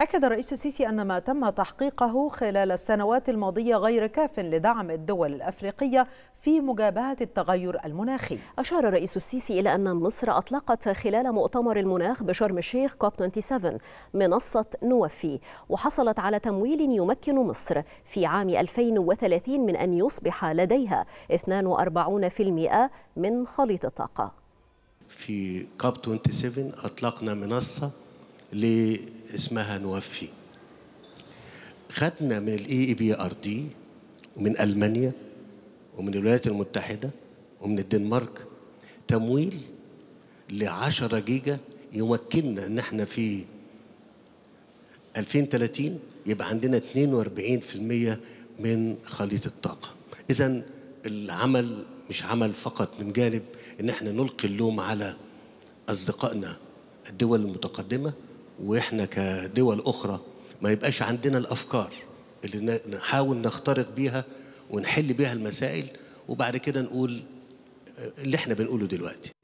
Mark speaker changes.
Speaker 1: أكد الرئيس السيسي أن ما تم تحقيقه خلال السنوات الماضية غير كاف لدعم الدول الأفريقية في مجابهة التغير المناخي أشار الرئيس السيسي إلى أن مصر أطلقت خلال مؤتمر المناخ بشرم الشيخ كوب 27 منصة نوفي وحصلت على تمويل يمكن مصر في عام 2030 من أن يصبح لديها 42% من خليط الطاقة
Speaker 2: في كوب 27 أطلقنا منصة ليه اسمها نوفي خدنا من الاي اي بي ار دي ومن المانيا ومن الولايات المتحده ومن الدنمارك تمويل ل 10 جيجا يمكننا ان احنا في 2030 يبقى عندنا 42% من خليط الطاقه اذا العمل مش عمل فقط من جانب ان احنا نلقي اللوم على اصدقائنا الدول المتقدمه واحنا كدول اخرى ما يبقاش عندنا الافكار اللي نحاول نخترق بيها ونحل بيها المسائل وبعد كده نقول اللي احنا بنقوله دلوقتي